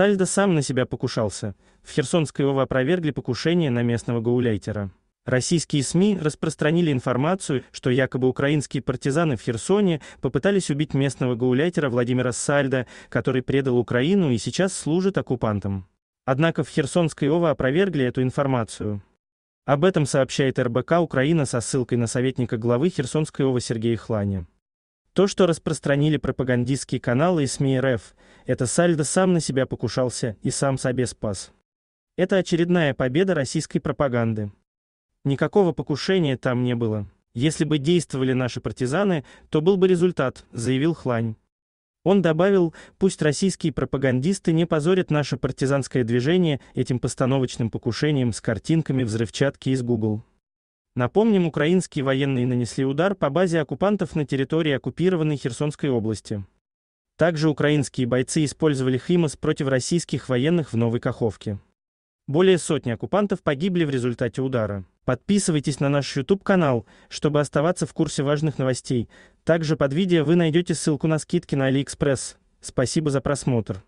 Сальдо сам на себя покушался. В Херсонской ОВА опровергли покушение на местного гауляйтера. Российские СМИ распространили информацию, что якобы украинские партизаны в Херсоне попытались убить местного гауляйтера Владимира Сальда, который предал Украину и сейчас служит оккупантам. Однако в Херсонской ОВА опровергли эту информацию. Об этом сообщает РБК Украина со ссылкой на советника главы Херсонской ОВА Сергея Хлани. То, что распространили пропагандистские каналы и СМИ РФ, это Сальдо сам на себя покушался и сам себе спас. Это очередная победа российской пропаганды. Никакого покушения там не было. Если бы действовали наши партизаны, то был бы результат, заявил Хлань. Он добавил, пусть российские пропагандисты не позорят наше партизанское движение этим постановочным покушением с картинками взрывчатки из Google. Напомним, украинские военные нанесли удар по базе оккупантов на территории оккупированной Херсонской области. Также украинские бойцы использовали «Химос» против российских военных в Новой Каховке. Более сотни оккупантов погибли в результате удара. Подписывайтесь на наш YouTube-канал, чтобы оставаться в курсе важных новостей. Также под видео вы найдете ссылку на скидки на AliExpress. Спасибо за просмотр.